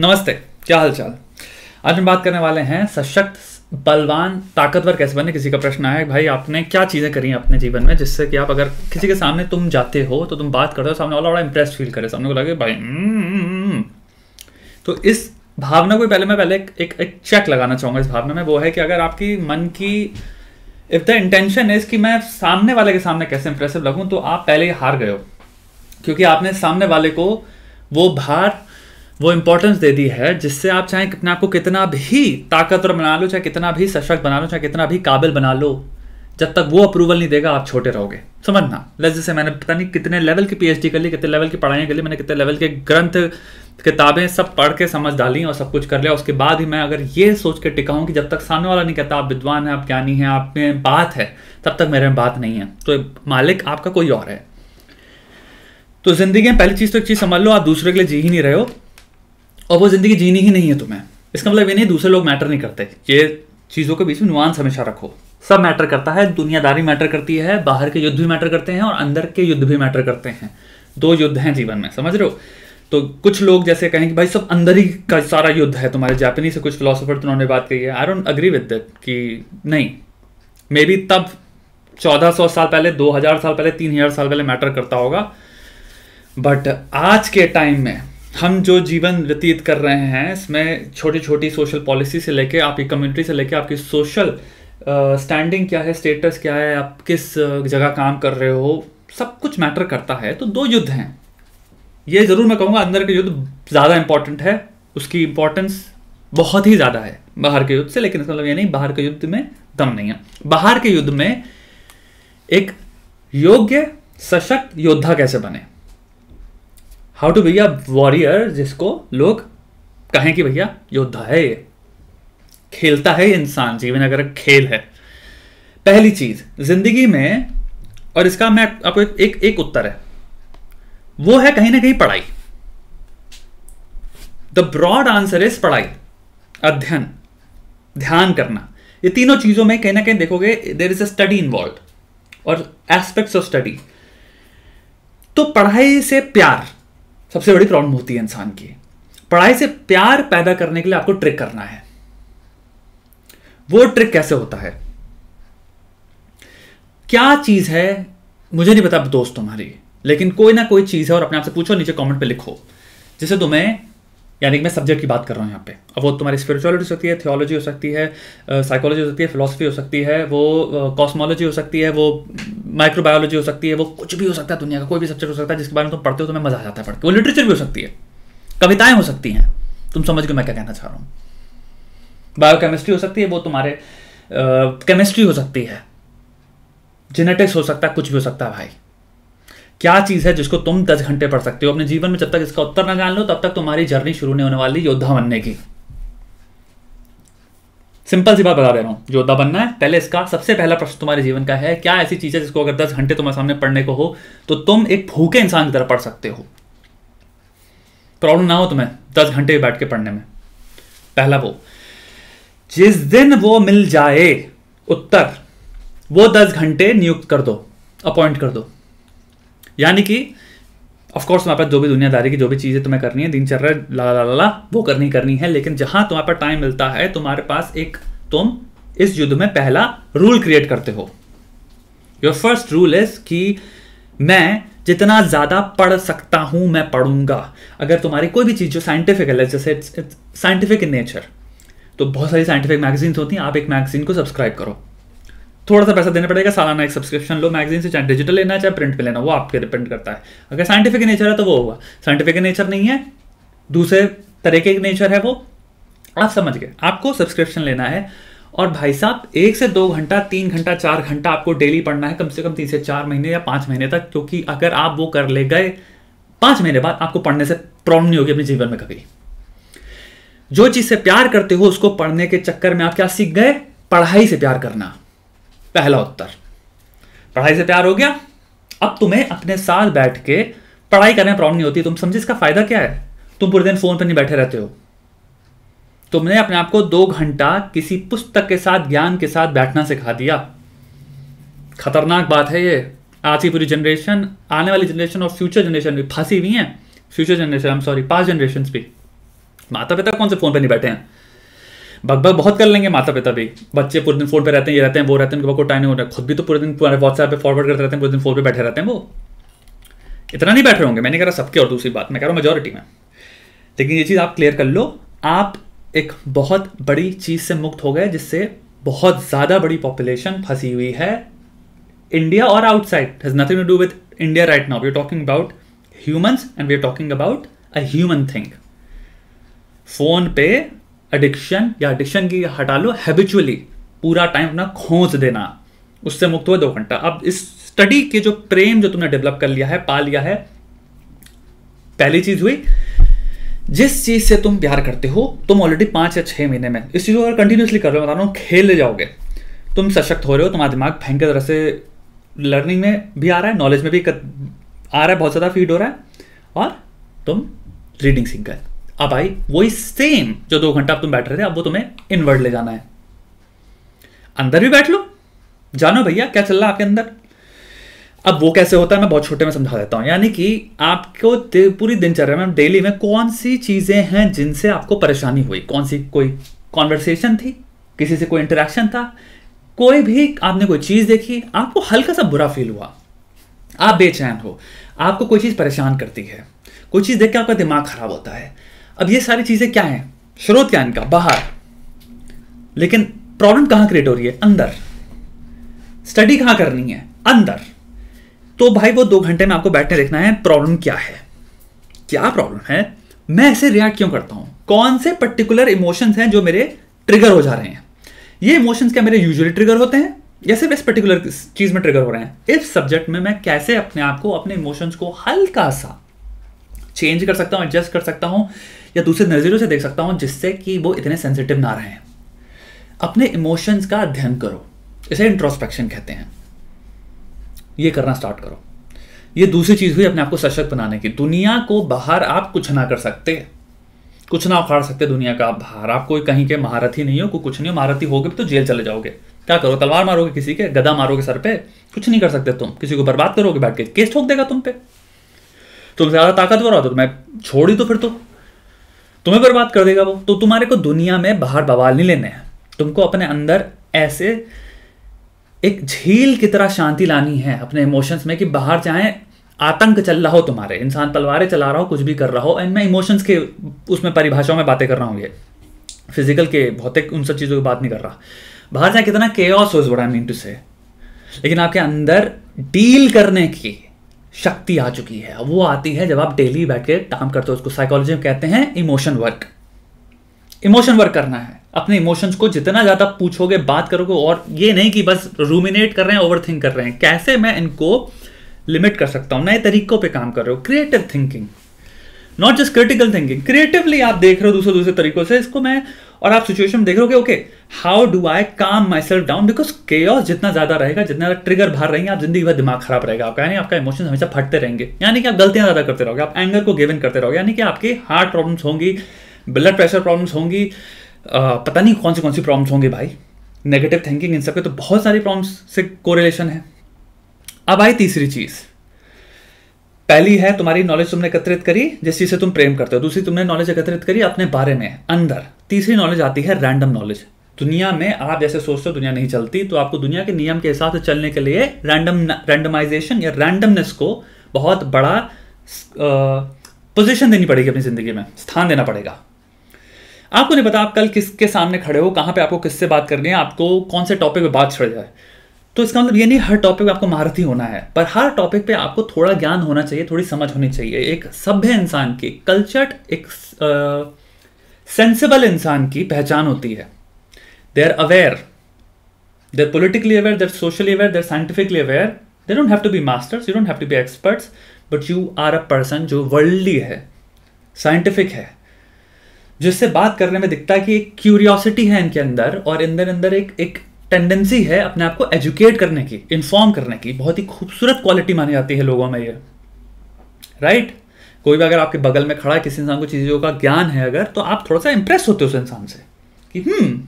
नमस्ते क्या हाल चाल आज हम बात करने वाले हैं सशक्त बलवान ताकतवर कैसे बने किसी का प्रश्न आया भाई आपने क्या चीज़ें करी हैं अपने जीवन में जिससे कि आप अगर किसी के सामने तुम जाते हो तो तुम बात करते हो सामने वाला बड़ा इंप्रेस फील करे सामने को लगे भाई हम्म, हम्म, हम्म। तो इस भावना को पहले मैं पहले एक एक, चेक लगाना चाहूंगा इस भावना में वो है कि अगर आपकी मन की इफ द इंटेंशन इज कि मैं सामने वाले के सामने कैसे इंप्रेसिव लगूं तो आप पहले हार गए हो क्योंकि आपने सामने वाले को वो भार वो इंपॉर्टेंस दे दी है जिससे आप चाहे अपने आपको कितना भी ताकतवर बना लो चाहे कितना भी सशक्त बना लो चाहे कितना भी काबिल बना लो जब तक वो अप्रूवल नहीं देगा आप छोटे रहोगे समझना लेट्स जैसे मैंने पता नहीं कितने लेवल की पीएचडी कर ली कितने लेवल की पढ़ाई कर ली मैंने कितने लेवल के ग्रंथ किताबें सब पढ़ के समझ डाली और सब कुछ कर लिया उसके बाद ही मैं अगर ये सोच के टिका हूँ कि जब तक सामने वाला नहीं कहता आप विद्वान हैं आप ज्ञानी हैं आप में बात है तब तक मेरे में बात नहीं है तो मालिक आपका कोई और है तो जिंदगी में पहली चीज़ तो एक चीज़ समझ लो आप दूसरे के लिए जी ही नहीं रहे हो और वो ज़िंदगी जीनी ही नहीं है तुम्हें इसका मतलब ये नहीं दूसरे लोग मैटर नहीं करते ये चीज़ों के बीच में नुआंस हमेशा रखो सब मैटर करता है दुनियादारी मैटर करती है बाहर के युद्ध भी मैटर करते हैं और अंदर के युद्ध भी मैटर करते हैं दो युद्ध हैं जीवन में समझ रहे हो तो कुछ लोग जैसे कहें कि भाई सब अंदर ही का सारा युद्ध है तुम्हारे जापानी से कुछ फिलोसोफर तो उन्होंने बात कही है I don't agree with that कि नहीं मे बी तब 1400 साल पहले 2000 साल पहले 3000 साल पहले मैटर करता होगा बट आज के टाइम में हम जो जीवन व्यतीत कर रहे हैं इसमें छोटी छोटी सोशल पॉलिसी से लेके आपकी कम्युनिटी से लेके आपकी सोशल स्टैंडिंग uh, क्या है स्टेटस क्या है आप किस जगह काम कर रहे हो सब कुछ मैटर करता है तो दो युद्ध हैं ये ज़रूर मैं कहूँगा अंदर के युद्ध ज़्यादा इंपॉर्टेंट है उसकी इंपॉर्टेंस बहुत ही ज़्यादा है बाहर के युद्ध से लेकिन इसका मतलब ये नहीं बाहर के युद्ध में दम नहीं है बाहर के युद्ध में एक योग्य सशक्त योद्धा कैसे बने how to be a warrior जिसको लोग कहें कि भैया योद्धा है ये खेलता है इंसान जीवन अगर खेल है पहली चीज जिंदगी में और इसका मैं आपको एक एक, एक उत्तर है वो है कहीं ना कहीं पढ़ाई द ब्रॉड आंसर इज पढ़ाई अध्ययन ध्यान करना ये तीनों चीजों में कहीं ना कहीं देखोगे there is a study involve और एस्पेक्ट्स ऑफ स्टडी तो पढ़ाई से प्यार सबसे बड़ी प्रॉब्लम होती है इंसान की पढ़ाई से प्यार पैदा करने के लिए आपको ट्रिक करना है वो ट्रिक कैसे होता है क्या चीज है मुझे नहीं पता दोस्त तुम्हारी लेकिन कोई ना कोई चीज है और अपने आप से पूछो नीचे कमेंट पे लिखो जिसे तुम्हें यानी कि मैं सब्जेक्ट की बात कर रहा हूँ यहाँ पे अब वो तुम्हारी स्पिरिचुअलिटी हो सकती है थियोलॉजी हो सकती है साइकोलॉजी हो सकती है फिलोसफी हो सकती है वो कॉस्मोलॉजी हो सकती है वो माइक्रोबायोलॉजी हो सकती है वो कुछ भी हो सकता है दुनिया का कोई भी सब्जेक्ट हो सकता है जिसके बारे में तुम पढ़ते हो तो तुम्हें मजा आ जाता है पढ़ के वो लिटरेचर भी हो सकती है कविताएं हो सकती हैं तुम समझ गए मैं क्या कहना चाह रहा हूँ बायोकेमिस्ट्री हो सकती है वो तुम्हारे केमिस्ट्री हो सकती है जेनेटिक्स हो सकता है कुछ भी हो सकता है भाई क्या चीज़ है जिसको तुम दस घंटे पढ़ सकते हो अपने जीवन में जब तक इसका उत्तर ना जान लो तब तक तुम्हारी जर्नी शुरू नहीं होने वाली योद्धा बनने की सिंपल सी बात बता दे रहा हूं योद्धा बनना है पहले इसका सबसे पहला प्रश्न तुम्हारे जीवन का है क्या ऐसी चीज़ है जिसको अगर दस घंटे तुम्हारे सामने पढ़ने को हो तो तुम एक भूखे इंसान की तरह पढ़ सकते हो प्रॉब्लम ना हो तुम्हें दस घंटे बैठ के पढ़ने में पहला वो जिस दिन वो मिल जाए उत्तर वो दस घंटे नियुक्त कर दो अपॉइंट कर दो यानी कि ऑफकोर्स तुम्हारे पास जो भी दुनियादारी की जो भी चीज़ें तुम्हें करनी है दिनचर्या ला ला ला वो करनी करनी है लेकिन जहां तुम्हारे पास टाइम मिलता है तुम्हारे पास एक तुम इस युद्ध में पहला रूल क्रिएट करते हो योर फर्स्ट रूल इज कि मैं जितना ज़्यादा पढ़ सकता हूं मैं पढ़ूंगा अगर तुम्हारी कोई भी चीज़ जो साइंटिफिक है जैसे साइंटिफिक इन नेचर तो बहुत सारी साइंटिफिक मैगजीन्स होती हैं आप एक मैगजीन को सब्सक्राइब करो थोड़ा सा पैसा देना पड़ेगा सालाना एक सब्सक्रिप्शन लो मैगजीन से चाहे डिजिटल लेना है चाहे प्रिंट पे लेना वो आप पे डिपेंड करता है अगर साइंटिफिक नेचर है तो वो होगा साइंटिफिक नेचर नहीं है दूसरे तरह के नेचर है वो आप समझ गए आपको सब्सक्रिप्शन लेना है और भाई साहब एक से दो घंटा तीन घंटा चार घंटा आपको डेली पढ़ना है कम से कम तीन से चार महीने या पाँच महीने तक क्योंकि अगर आप वो कर ले गए पाँच महीने बाद आपको पढ़ने से प्रॉब्लम नहीं होगी अपने जीवन में कभी जो चीज़ से प्यार करते हो उसको पढ़ने के चक्कर में आप क्या सीख गए पढ़ाई से प्यार करना पहला उत्तर पढ़ाई से प्यार हो गया अब तुम्हें अपने साथ बैठ के पढ़ाई करने में प्रॉब्लम नहीं होती तुम समझे इसका फायदा क्या है तुम पूरे दिन फोन पर नहीं बैठे रहते हो तुमने अपने आप को दो घंटा किसी पुस्तक के साथ ज्ञान के साथ बैठना सिखा दिया खतरनाक बात है ये आज की पूरी जनरेशन आने वाली जनरेशन और फ्यूचर जनरेशन भी फंसी हुई है future generation I am sorry past generation भी माता पिता कौन से फोन पर नहीं बैठे हैं बग भग बहुत कर लेंगे माता पिता भी बच्चे पूरे दिन फोन पे रहते हैं ये रहते हैं वो रहते हैं उनके पास टाइम नहीं होता खुद भी तो पूरे दिन व्हाट्सएप पे फॉरवर्ड करते रहते हैं पूरे दिन फोन पे बैठे रहते हैं वो इतना नहीं बैठे होंगे मैंने कह रहा सबके और दूसरी बात मैं कह रहा हूँ मेजोरिटी में लेकिन ये चीज़ आप क्लियर कर लो आप एक बहुत बड़ी चीज़ से मुक्त हो गए जिससे बहुत ज़्यादा बड़ी पॉपुलेशन फंसी हुई है इंडिया और outside has nothing to do with India right now we are talking about humans and we are talking about a human thing phone पे एडिक्शन या एडिक्शन की हटा लो हैबिचुअली पूरा टाइम अपना खोज देना उससे मुक्त हुए दो घंटा अब इस स्टडी के जो प्रेम जो तुमने डेवलप कर लिया है पा लिया है पहली चीज हुई जिस चीज से तुम प्यार करते हो तुम ऑलरेडी पांच या छः महीने में इस चीज़ को अगर कंटिन्यूसली कर रहे हो बता रहा हूँ खेल जाओगे तुम सशक्त हो रहे हो तुम्हारा दिमाग के तरह से लर्निंग में भी आ रहा है नॉलेज में भी आ रहा है बहुत ज़्यादा फीड हो रहा है और तुम रीडिंग सीख गए अब भाई वही सेम जो दो घंटा तुम बैठ रहे थे अब वो तुम्हें इनवर्ड ले जाना है अंदर भी बैठ लो जानो भैया क्या चल रहा है आपके अंदर अब वो कैसे होता है मैं बहुत छोटे में समझा देता हूं यानी कि आपको पूरी दिनचर्या में डेली में कौन सी चीज़ें हैं जिनसे आपको परेशानी हुई कौन सी कोई कॉन्वर्सेशन थी किसी से कोई इंटरेक्शन था कोई भी आपने कोई चीज़ देखी आपको हल्का सा बुरा फील हुआ आप बेचैन हो आपको कोई चीज़ परेशान करती है कोई चीज़ देख के आपका दिमाग खराब होता है अब ये सारी चीज़ें क्या हैं स्रोत क्या इनका बाहर लेकिन प्रॉब्लम कहां क्रिएट हो रही है अंदर स्टडी कहां करनी है अंदर तो भाई वो दो घंटे में आपको बैठने देखना है प्रॉब्लम क्या है क्या प्रॉब्लम है मैं ऐसे रिएक्ट क्यों करता हूं कौन से पर्टिकुलर इमोशंस हैं जो मेरे ट्रिगर हो जा रहे हैं ये इमोशंस क्या मेरे यूजुअली ट्रिगर होते हैं या सिर्फ इस पर्टिकुलर चीज में ट्रिगर हो रहे हैं इस सब्जेक्ट में मैं कैसे अपने आप को अपने इमोशंस को हल्का सा चेंज कर सकता हूं एडजस्ट कर सकता हूं या दूसरे नज़रियों से देख सकता हूँ जिससे कि वो इतने सेंसिटिव ना रहे अपने इमोशंस का अध्ययन करो इसे इंट्रोस्पेक्शन कहते हैं ये करना स्टार्ट करो ये दूसरी चीज़ हुई अपने आप को सशक्त बनाने की दुनिया को बाहर आप कुछ ना कर सकते कुछ ना उखाड़ सकते दुनिया का बाहर आप कोई कहीं के महारथी नहीं हो कोई कुछ नहीं हो महारथी होगे तो जेल चले जाओगे क्या करो तलवार मारोगे किसी के गदा मारोगे सर पे कुछ नहीं कर सकते तुम किसी को बर्बाद करोगे बैठ के केस ठोक देगा तुम पे तुम ज़्यादा ताकतवर हो तो मैं छोड़ी तो फिर तो तुम्हें बर्बाद कर देगा वो तो तुम्हारे को दुनिया में बाहर बवाल नहीं लेने हैं तुमको अपने अंदर ऐसे एक झील की तरह शांति लानी है अपने इमोशंस में कि बाहर चाहे आतंक चल रहा हो तुम्हारे इंसान तलवारें चला रहा हो कुछ भी कर रहा हो एंड मैं इमोशंस के उसमें परिभाषाओं में बातें कर रहा हूँ ये फिजिकल के भौतिक उन सब चीज़ों की बात नहीं कर रहा बाहर जाए कितना ऑस हो इस बड़ा मीन टू से लेकिन आपके अंदर डील करने की शक्ति आ चुकी है वो आती है जब आप डेली बैठ के काम करते हो उसको साइकोलॉजी में कहते हैं इमोशन वर्क इमोशन वर्क करना है अपने इमोशंस को जितना ज़्यादा पूछोगे बात करोगे और ये नहीं कि बस रूमिनेट कर रहे हैं ओवर थिंक कर रहे हैं कैसे मैं इनको लिमिट कर सकता हूं नए तरीकों पर काम कर रहे हो creative thinking not just critical thinking creatively आप देख रहे हो दूसरे दूसरे तरीकों से इसको मैं और आप सिचुएशन देख रहे हो ओके हाउ डू आई काम माई सेल्फ डाउन बिकॉज के जितना ज्यादा रहेगा जितना ज्यादा ट्रिगर भार रहेंगे आप जिंदगी भर दिमाग खराब रहेगा आपका यानी आपका इमोशन हमेशा फटते रहेंगे यानी कि आप गलतियां ज्यादा करते रहोगे आप एंगर को गिव इन करते रहोगे यानी कि आपके हार्ट प्रॉब्लम्स होंगी ब्लड प्रेशर प्रॉब्लम्स होंगी पता नहीं कौन सी कौन सी प्रॉब्लम्स होंगी भाई नेगेटिव थिंकिंग इन सब के तो बहुत सारी प्रॉब्लम्स से कोरिलेशन है अब आई तीसरी चीज़ पहली है तुम्हारी नॉलेज तुमने एकत्रित करी जिस चीज से तुम प्रेम करते हो दूसरी तुमने नॉलेज एकत्रित करी अपने बारे में अंदर तीसरी नॉलेज आती है रैंडम नॉलेज दुनिया में आप जैसे सोचते हो दुनिया नहीं चलती तो आपको दुनिया के नियम के हिसाब से चलने के लिए रैंडम रैंडमाइजेशन या रैंडमनेस को बहुत बड़ा पोजीशन देनी पड़ेगी अपनी ज़िंदगी में स्थान देना पड़ेगा आपको नहीं पता आप कल किसके सामने खड़े हो कहाँ पे आपको किससे बात करनी है आपको कौन से टॉपिक पे बात छड़ जाए तो इसका मतलब ये नहीं हर टॉपिक पे आपको महारथी होना है पर हर टॉपिक पे आपको थोड़ा ज्ञान होना चाहिए थोड़ी समझ होनी चाहिए एक सभ्य इंसान की कल्चर्ड एक सेंसिबल इंसान की पहचान होती है they are aware they are politically aware there socially aware there scientifically aware they don't have to be masters you don't have to be experts but you are a person जो worldly है scientific है जिससे बात करने में दिखता है कि एक क्यूरियोसिटी है इनके अंदर और अंदर अंदर एक एक टेंडेंसी है अपने आप को एजुकेट करने की इन्फॉर्म करने की बहुत ही खूबसूरत क्वालिटी मानी जाती है लोगों में ये राइट right? कोई भी अगर आपके बगल में खड़ा किसी इंसान को चीज़ों का ज्ञान है अगर तो आप थोड़ा सा इंप्रेस होते हो उस इंसान से कि हम्म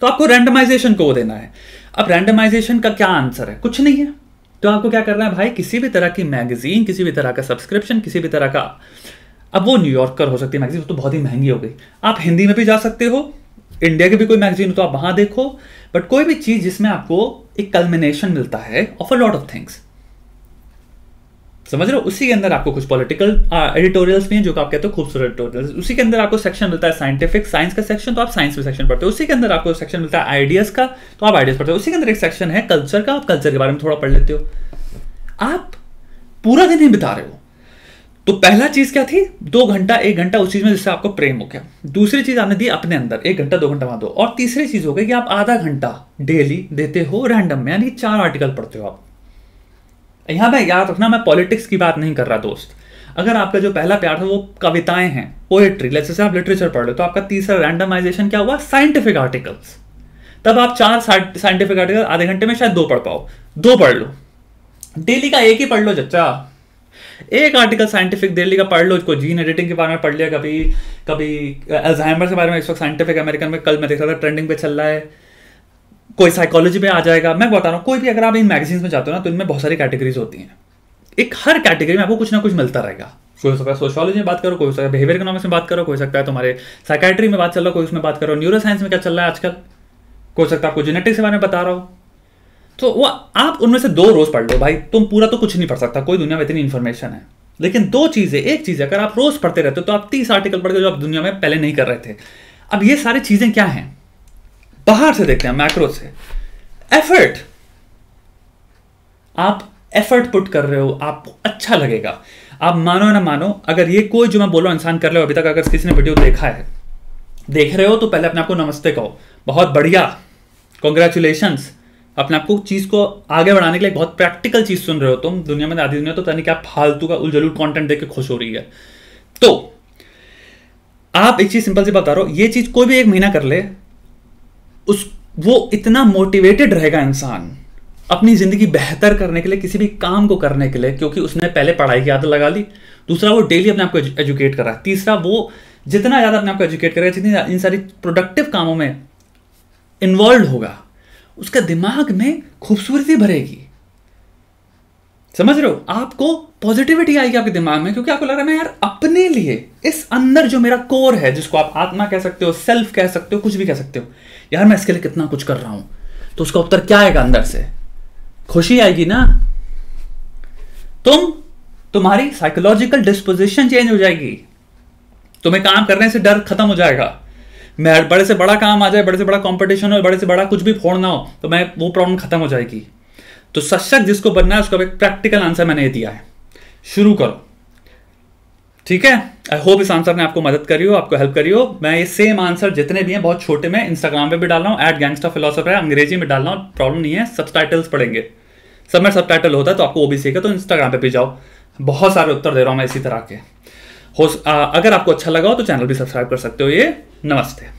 तो आपको रैंडमाइजेशन को देना है अब रैंडमाइजेशन का क्या आंसर है कुछ नहीं है तो आपको क्या करना है भाई किसी भी तरह की मैगजीन किसी भी तरह का सब्सक्रिप्शन किसी भी तरह का अब वो न्यूयॉर्कर हो सकती है मैगजीन तो बहुत ही महंगी हो गई आप हिंदी में भी जा सकते हो इंडिया की भी कोई मैगजीन हो तो आप वहां देखो बट कोई भी चीज जिसमें आपको एक कल्मिनेशन मिलता है of a lot of things समझ रहे हो उसी के अंदर आपको कुछ पॉलिटिकल एडिटोरियल्स भी हैं जो आप कहते हो खूबसूरत एडिटोरियल्स उसी के अंदर आपको सेक्शन मिलता है साइंटिफिक साइंस का सेक्शन तो आप साइंस में सेक्शन पढ़ते हो उसी के अंदर आपको सेक्शन मिलता है आइडियाज का तो आप आइडियाज पढ़ते हो उसी के अंदर एक सेक्शन है कल्चर का आप कल्चर के बारे में थोड़ा पढ़ लेते हो आप पूरा दिन ही बिता रहे हो तो पहला चीज क्या थी दो घंटा एक घंटा उस चीज में जिससे आपको प्रेम हो गया दूसरी चीज आपने दी अपने अंदर एक घंटा दो घंटा वहां दो और तीसरी चीज हो गई कि आप आधा घंटा डेली देते हो रैंडम में यानी चार आर्टिकल पढ़ते हो आप यहां पर याद रखना मैं पॉलिटिक्स की बात नहीं कर रहा दोस्त अगर आपका जो पहला प्यार था वो कविताएं हैं पोएट्री जैसे आप लिटरेचर पढ़ रहे हो तो आपका तीसरा रैंडमाइजेशन क्या हुआ साइंटिफिक आर्टिकल्स तब आप चार साइंटिफिक आर्टिकल आधे घंटे में शायद दो पढ़ पाओ दो पढ़ लो डेली का एक ही पढ़ लो जच्चा एक आर्टिकल साइंटिफिक डेली का पढ़ लो उसको जीन एडिटिंग के बारे में पढ़ लिया कभी कभी अल्जाइमर के बारे में इस वक्त साइंटिफिक अमेरिकन में कल मैं देख रहा था ट्रेंडिंग पे चल रहा है कोई साइकोलॉजी में आ जाएगा मैं बता रहा हूँ कोई भी अगर आप इन मैगजीन्स में जाते हो ना तो इनमें बहुत सारी कैटेगरीज होती हैं एक हर कैटेगरी में आपको कुछ ना कुछ मिलता रहेगा कोई हो सकता है सोशोलॉजी में बात करो कोई हो सकता है बिहेवियर इकोनॉमिक्स में बात करो कोई हो सकता है तुम्हारे साइकेट्री में बात चल रहा हो कोई उसमें बात करो न्यूरो साइंस में क्या चल रहा है आजकल कोई हो सकता है आपको जेनेटिक्स के बारे में बता रहा हो तो वो आप उनमें से दो रोज पढ़ लो भाई तुम पूरा तो कुछ नहीं पढ़ सकता कोई दुनिया में इतनी इन्फॉर्मेशन है लेकिन दो चीज़ें एक चीज़ अगर आप रोज पढ़ते रहते हो तो आप तीस आर्टिकल पढ़ते हो जो आप दुनिया में पहले नहीं कर रहे थे अब ये सारी चीज़ें क्या हैं बाहर से देखते हैं मैक्रो से एफर्ट आप एफर्ट पुट कर रहे हो आपको अच्छा लगेगा आप मानो ना मानो अगर ये कोई जो मैं बोलो इंसान कर रहे हो अभी तक अगर किसी ने वीडियो देखा है देख रहे हो तो पहले अपने आपको नमस्ते कहो बहुत बढ़िया कॉन्ग्रेचुलेशन अपने आपको चीज़ को आगे बढ़ाने के लिए बहुत प्रैक्टिकल चीज़ सुन रहे हो तुम दुनिया में आधी दुनिया तो पता नहीं क्या फालतू का उलझलूल कॉन्टेंट देख के खुश हो रही है तो आप एक चीज़ सिंपल सी बता रहे हो ये चीज़ कोई भी एक महीना कर ले उस वो इतना मोटिवेटेड रहेगा इंसान अपनी ज़िंदगी बेहतर करने के लिए किसी भी काम को करने के लिए क्योंकि उसने पहले पढ़ाई की आदत लगा ली दूसरा वो डेली अपने आप को एजुकेट कर रहा है तीसरा वो जितना ज़्यादा अपने आप को एजुकेट करेगा जितनी इन सारी प्रोडक्टिव कामों में इन्वॉल्व होगा उसका दिमाग में खूबसूरती भरेगी समझ रहे हो आपको पॉजिटिविटी आएगी आपके दिमाग में क्योंकि आपको लग रहा है मैं यार अपने लिए इस अंदर जो मेरा कोर है जिसको आप आत्मा कह सकते हो सेल्फ कह सकते हो कुछ भी कह सकते हो यार मैं इसके लिए कितना कुछ कर रहा हूं तो उसका उत्तर क्या आएगा अंदर से खुशी आएगी ना तुम तुम्हारी साइकोलॉजिकल डिस्पोजिशन चेंज हो जाएगी तुम्हें काम करने से डर खत्म हो जाएगा मैं बड़े से बड़ा काम आ जाए बड़े से बड़ा कॉम्पिटिशन हो बड़े से बड़ा कुछ भी फोड़ना हो तो मैं वो प्रॉब्लम खत्म हो जाएगी तो सशक्त जिसको बनना है उसका एक प्रैक्टिकल आंसर मैंने ये दिया है शुरू करो ठीक है आई होप इस आंसर ने आपको मदद करी हो आपको हेल्प करी हो मैं ये सेम आंसर जितने भी हैं बहुत छोटे में इंस्टाग्राम पे भी डाल रहा हूँ एट गैंगस्टर फिलोसफर है अंग्रेजी में डाल रहा हूँ प्रॉब्लम नहीं है सब टाइटल्स पढ़ेंगे सब में सब टाइटल होता है तो आपको वो भी सीखे तो इंस्टाग्राम पे भी जाओ बहुत सारे उत्तर दे रहा हूँ मैं इसी तरह के हो अगर आपको अच्छा लगा हो तो चैनल भी सब्सक्राइब कर सकते हो ये नमस्ते